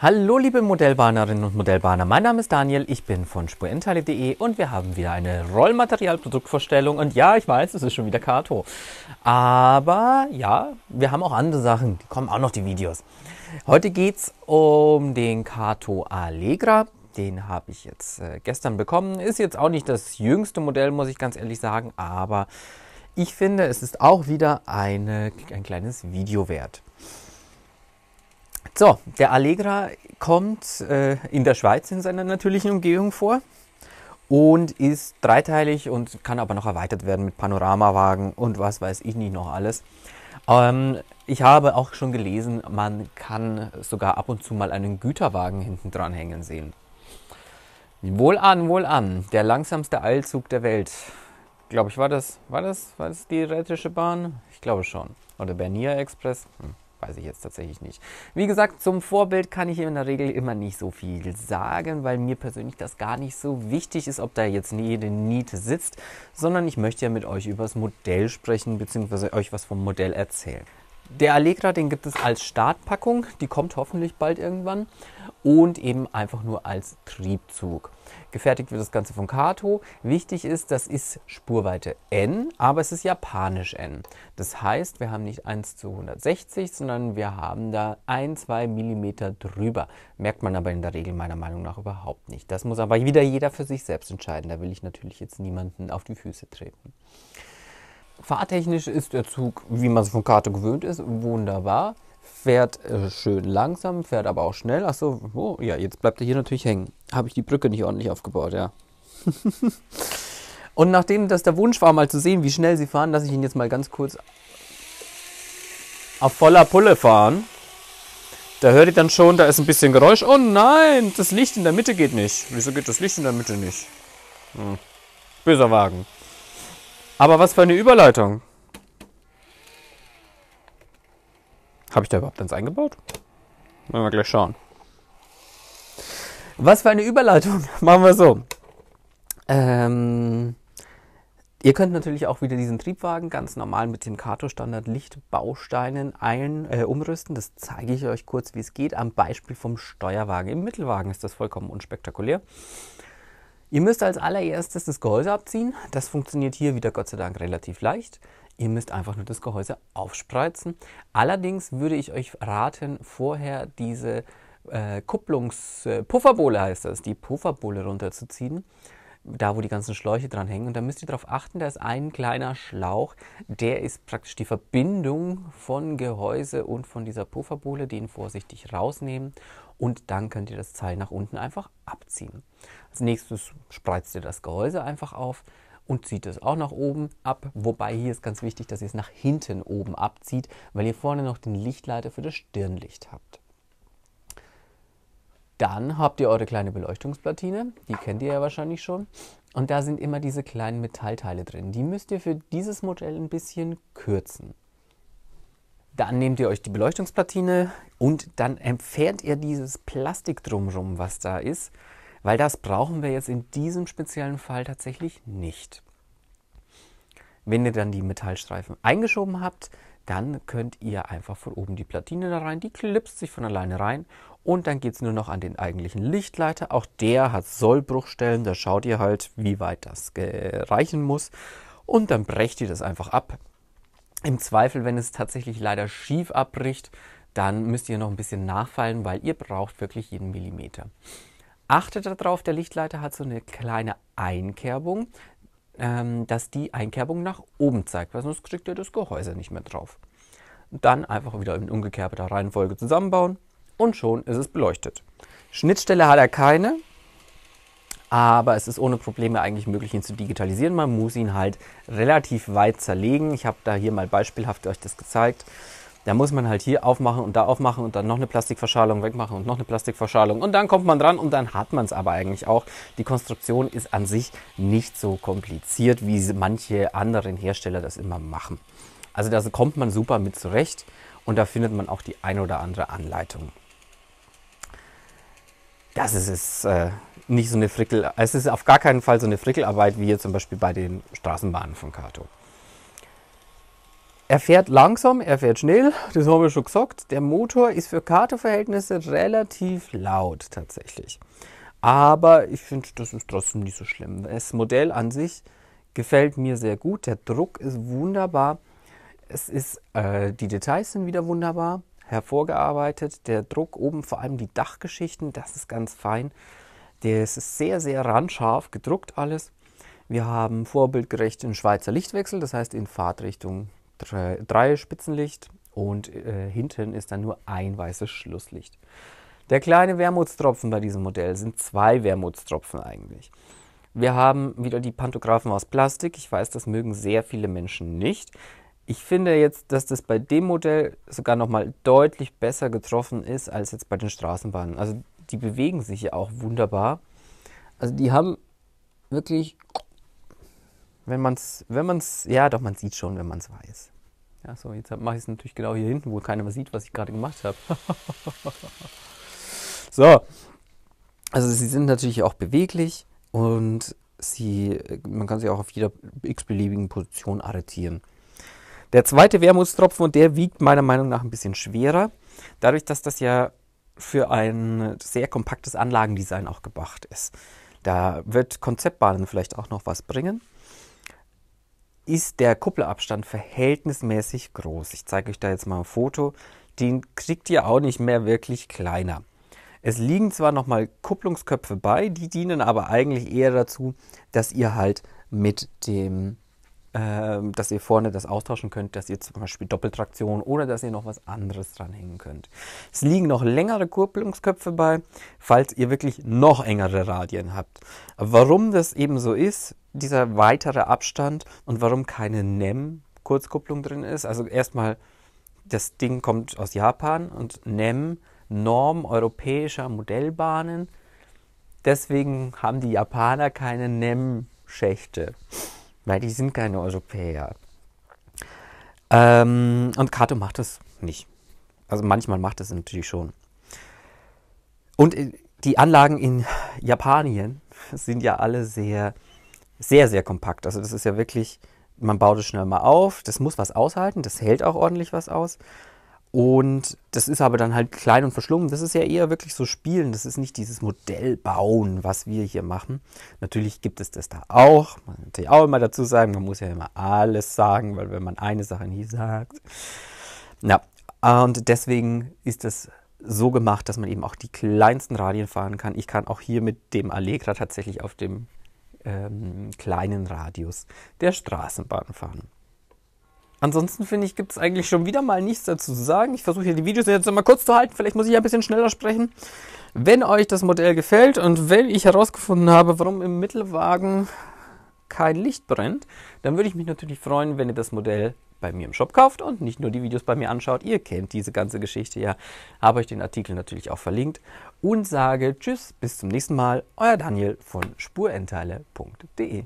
Hallo liebe Modellbahnerinnen und Modellbahner, mein Name ist Daniel, ich bin von spurenteile.de und wir haben wieder eine Rollmaterialproduktvorstellung und ja, ich weiß, es ist schon wieder Kato, aber ja, wir haben auch andere Sachen, die kommen auch noch die Videos. Heute geht's um den Kato Allegra, den habe ich jetzt äh, gestern bekommen, ist jetzt auch nicht das jüngste Modell, muss ich ganz ehrlich sagen, aber ich finde, es ist auch wieder eine, ein kleines Video wert. So, der Allegra kommt äh, in der Schweiz in seiner natürlichen Umgebung vor und ist dreiteilig und kann aber noch erweitert werden mit Panoramawagen und was weiß ich nicht noch alles. Ähm, ich habe auch schon gelesen, man kann sogar ab und zu mal einen Güterwagen hinten dran hängen sehen. Wohl an, wohl an. Der langsamste Eilzug der Welt. Glaube ich, war das, war das, war das die Rätische Bahn? Ich glaube schon. Oder Bernier Express? Hm weiß ich jetzt tatsächlich nicht. Wie gesagt, zum Vorbild kann ich in der Regel immer nicht so viel sagen, weil mir persönlich das gar nicht so wichtig ist, ob da jetzt jede Niete sitzt, sondern ich möchte ja mit euch über das Modell sprechen bzw. euch was vom Modell erzählen. Der Allegra, den gibt es als Startpackung, die kommt hoffentlich bald irgendwann und eben einfach nur als Triebzug. Gefertigt wird das Ganze von Kato. Wichtig ist, das ist Spurweite N, aber es ist japanisch N. Das heißt, wir haben nicht 1 zu 160, sondern wir haben da 1, 2 mm drüber. Merkt man aber in der Regel meiner Meinung nach überhaupt nicht. Das muss aber wieder jeder für sich selbst entscheiden. Da will ich natürlich jetzt niemanden auf die Füße treten. Fahrtechnisch ist der Zug, wie man es von Karte gewöhnt ist, wunderbar. Fährt äh, schön langsam, fährt aber auch schnell. Achso, oh, ja, jetzt bleibt er hier natürlich hängen. Habe ich die Brücke nicht ordentlich aufgebaut, ja. Und nachdem das der Wunsch war, mal zu sehen, wie schnell sie fahren, lasse ich ihn jetzt mal ganz kurz auf voller Pulle fahren. Da hört ihr dann schon, da ist ein bisschen Geräusch. Oh nein, das Licht in der Mitte geht nicht. Wieso geht das Licht in der Mitte nicht? Hm. Böser Wagen. Aber was für eine Überleitung. Habe ich da überhaupt eins eingebaut? Wollen wir gleich schauen. Was für eine Überleitung. Machen wir so. Ähm, ihr könnt natürlich auch wieder diesen Triebwagen ganz normal mit dem Kato Standard Lichtbausteinen ein, äh, umrüsten. Das zeige ich euch kurz, wie es geht. Am Beispiel vom Steuerwagen. Im Mittelwagen ist das vollkommen unspektakulär. Ihr müsst als allererstes das Gehäuse abziehen. Das funktioniert hier wieder Gott sei Dank relativ leicht. Ihr müsst einfach nur das Gehäuse aufspreizen. Allerdings würde ich euch raten, vorher diese äh, kupplungs äh, heißt das, die Pufferbohle runterzuziehen da wo die ganzen Schläuche dran hängen. Und da müsst ihr darauf achten, da ist ein kleiner Schlauch, der ist praktisch die Verbindung von Gehäuse und von dieser Pufferbohle, den vorsichtig rausnehmen und dann könnt ihr das Teil nach unten einfach abziehen. Als nächstes spreizt ihr das Gehäuse einfach auf und zieht es auch nach oben ab. Wobei hier ist ganz wichtig, dass ihr es nach hinten oben abzieht, weil ihr vorne noch den Lichtleiter für das Stirnlicht habt. Dann habt ihr eure kleine Beleuchtungsplatine, die kennt ihr ja wahrscheinlich schon. Und da sind immer diese kleinen Metallteile drin. Die müsst ihr für dieses Modell ein bisschen kürzen. Dann nehmt ihr euch die Beleuchtungsplatine und dann entfernt ihr dieses Plastik drumherum, was da ist, weil das brauchen wir jetzt in diesem speziellen Fall tatsächlich nicht. Wenn ihr dann die Metallstreifen eingeschoben habt, dann könnt ihr einfach von oben die Platine da rein, die klipst sich von alleine rein und dann geht es nur noch an den eigentlichen Lichtleiter. Auch der hat Sollbruchstellen, da schaut ihr halt, wie weit das reichen muss und dann brecht ihr das einfach ab. Im Zweifel, wenn es tatsächlich leider schief abbricht, dann müsst ihr noch ein bisschen nachfallen, weil ihr braucht wirklich jeden Millimeter. Achtet darauf, der Lichtleiter hat so eine kleine Einkerbung ähm, dass die Einkerbung nach oben zeigt, weil sonst kriegt ihr das Gehäuse nicht mehr drauf. Dann einfach wieder in umgekehrter Reihenfolge zusammenbauen und schon ist es beleuchtet. Schnittstelle hat er keine, aber es ist ohne Probleme eigentlich möglich, ihn zu digitalisieren. Man muss ihn halt relativ weit zerlegen. Ich habe da hier mal beispielhaft euch das gezeigt. Da muss man halt hier aufmachen und da aufmachen und dann noch eine Plastikverschalung wegmachen und noch eine Plastikverschalung und dann kommt man dran und dann hat man es aber eigentlich auch. Die Konstruktion ist an sich nicht so kompliziert, wie manche anderen Hersteller das immer machen. Also da kommt man super mit zurecht und da findet man auch die ein oder andere Anleitung. Das ist es, äh, nicht so eine Frickel, es ist auf gar keinen Fall so eine Frickelarbeit wie hier zum Beispiel bei den Straßenbahnen von Kato. Er fährt langsam, er fährt schnell, das haben wir schon gesagt. Der Motor ist für Karteverhältnisse relativ laut tatsächlich. Aber ich finde, das ist trotzdem nicht so schlimm. Das Modell an sich gefällt mir sehr gut. Der Druck ist wunderbar. Es ist, äh, die Details sind wieder wunderbar hervorgearbeitet. Der Druck oben, vor allem die Dachgeschichten, das ist ganz fein. Das ist sehr, sehr randscharf gedruckt alles. Wir haben vorbildgerecht den Schweizer Lichtwechsel, das heißt in Fahrtrichtung drei, Spitzenlicht und äh, hinten ist dann nur ein weißes Schlusslicht. Der kleine Wermutstropfen bei diesem Modell sind zwei Wermutstropfen eigentlich. Wir haben wieder die Pantographen aus Plastik. Ich weiß, das mögen sehr viele Menschen nicht. Ich finde jetzt, dass das bei dem Modell sogar noch mal deutlich besser getroffen ist als jetzt bei den Straßenbahnen. Also die bewegen sich ja auch wunderbar. Also die haben wirklich wenn man es, wenn man es, ja doch, man sieht schon, wenn man es weiß. Ja, so, jetzt mache ich es natürlich genau hier hinten, wo keiner mehr sieht, was ich gerade gemacht habe. so, also sie sind natürlich auch beweglich und sie, man kann sie auch auf jeder x-beliebigen Position arretieren. Der zweite Wermutstropfen, und der wiegt meiner Meinung nach ein bisschen schwerer, dadurch, dass das ja für ein sehr kompaktes Anlagendesign auch gemacht ist. Da wird Konzeptbahnen vielleicht auch noch was bringen ist der Kuppelabstand verhältnismäßig groß. Ich zeige euch da jetzt mal ein Foto. Den kriegt ihr auch nicht mehr wirklich kleiner. Es liegen zwar nochmal Kupplungsköpfe bei, die dienen aber eigentlich eher dazu, dass ihr halt mit dem, äh, dass ihr vorne das austauschen könnt, dass ihr zum Beispiel Doppeltraktion oder dass ihr noch was anderes dranhängen könnt. Es liegen noch längere Kupplungsköpfe bei, falls ihr wirklich noch engere Radien habt. Warum das eben so ist, dieser weitere Abstand und warum keine NEM-Kurzkupplung drin ist. Also erstmal, das Ding kommt aus Japan und NEM, Norm europäischer Modellbahnen. Deswegen haben die Japaner keine NEM-Schächte, weil die sind keine Europäer. Ähm, und Kato macht das nicht. Also manchmal macht das natürlich schon. Und äh, die Anlagen in Japanien sind ja alle sehr sehr, sehr kompakt. Also das ist ja wirklich, man baut es schnell mal auf, das muss was aushalten, das hält auch ordentlich was aus. Und das ist aber dann halt klein und verschlungen. Das ist ja eher wirklich so Spielen. Das ist nicht dieses Modellbauen, was wir hier machen. Natürlich gibt es das da auch. Man muss natürlich auch immer dazu sagen, man muss ja immer alles sagen, weil wenn man eine Sache nie sagt. Ja, und deswegen ist das so gemacht, dass man eben auch die kleinsten Radien fahren kann. Ich kann auch hier mit dem Allegra tatsächlich auf dem ähm, kleinen Radius der Straßenbahn fahren. Ansonsten finde ich, gibt es eigentlich schon wieder mal nichts dazu zu sagen. Ich versuche hier die Videos jetzt mal kurz zu halten. Vielleicht muss ich ein bisschen schneller sprechen. Wenn euch das Modell gefällt und wenn ich herausgefunden habe, warum im Mittelwagen kein Licht brennt, dann würde ich mich natürlich freuen, wenn ihr das Modell bei mir im Shop kauft und nicht nur die Videos bei mir anschaut. Ihr kennt diese ganze Geschichte ja. Habe euch den Artikel natürlich auch verlinkt und sage Tschüss, bis zum nächsten Mal. Euer Daniel von spurenteile.de.